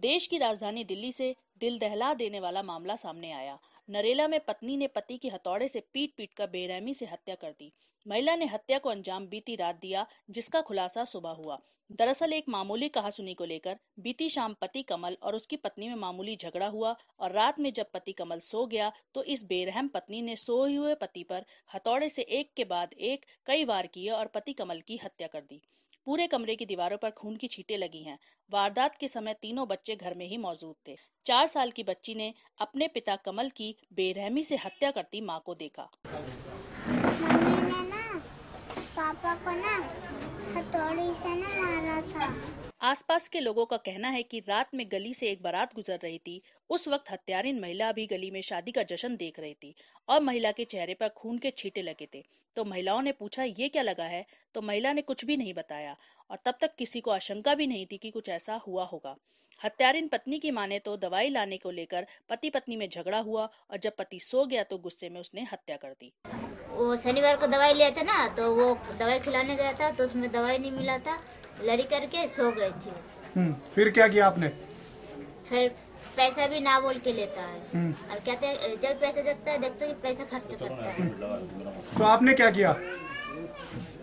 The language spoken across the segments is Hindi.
देश की राजधानी दिल्ली से दिल दहला देने वाला मामला सामने आया नरेला में पत्नी ने पति की हथौड़े से पीट पीट कर बेरहमी से हत्या कर दी महिला ने हत्या को अंजाम बीती रात दिया जिसका खुलासा सुबह हुआ दरअसल एक मामूली कहासुनी को लेकर बीती शाम पति कमल और उसकी पत्नी में मामूली झगड़ा हुआ और रात में जब पति कमल सो गया तो इस बेरहम पत्नी ने सोए हुए पति पर हथौड़े से एक के बाद एक कई बार किए और पति कमल की हत्या कर दी पूरे कमरे की दीवारों पर खून की छीटे लगी हैं वारदात के समय तीनों बच्चे घर में ही मौजूद थे चार साल की बच्ची ने अपने पिता कमल की बेरहमी से हत्या करती माँ को देखा मम्मी ने ना पापा को ना हथौड़ी से ना मारा था आसपास के लोगों का कहना है कि रात में गली से एक बारात गुजर रही थी उस वक्त हत्यारीन महिला भी गली में शादी का जश्न देख रही थी और महिला के चेहरे पर खून के छींटे लगे थे तो महिलाओं ने पूछा ये क्या लगा है तो महिला ने कुछ भी नहीं बताया और तब तक किसी को आशंका भी नहीं थी कि कुछ ऐसा हुआ होगा हत्यारीन पत्नी की माने तो दवाई लाने को लेकर पति पत्नी में झगड़ा हुआ और जब पति सो गया तो गुस्से में उसने हत्या कर दी वो शनिवार को दवाई लिया था ना तो वो दवाई खिलाने गया था तो उसमें दवाई नहीं मिला था लड़ी करके सो गई थी हम्म, फिर क्या किया आपने फिर पैसा भी ना बोल के लेता है हम्म। और कहते हैं जब पैसा देखता है देखते कि पैसा खर्च करता है तो आपने क्या किया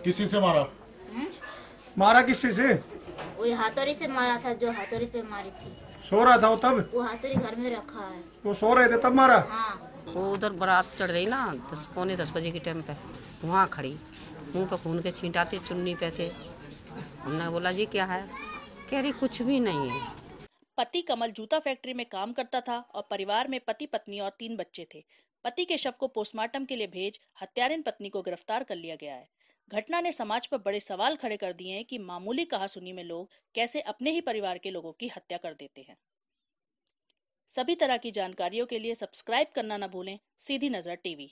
किसी से मारा हुँ? हम्म? मारा किसी से वो हाथोरी से मारा था जो हाथोरी पे मारी थी सो रहा था वो तब वो हाथोरी घर में रखा है वो सो रहे थे तब मारा हाँ। वो उधर बारात चढ़ रही ना दस पौने दस बजे के टाइम पे वहाँ खड़ी मुंह पे खून के छींटाते चुन्नी पे थे हमने बोला जी क्या है कह रही कुछ भी नहीं है पति कमल जूता फैक्ट्री में काम करता था और परिवार में पति पत्नी और तीन बच्चे थे पति के शव को पोस्टमार्टम के लिए भेज हत्यारिन पत्नी को गिरफ्तार कर लिया गया है घटना ने समाज पर बड़े सवाल खड़े कर दिए हैं कि मामूली कहा सुनी में लोग कैसे अपने ही परिवार के लोगों की हत्या कर देते हैं सभी तरह की जानकारियों के लिए सब्सक्राइब करना न भूलें सीधी नजर टीवी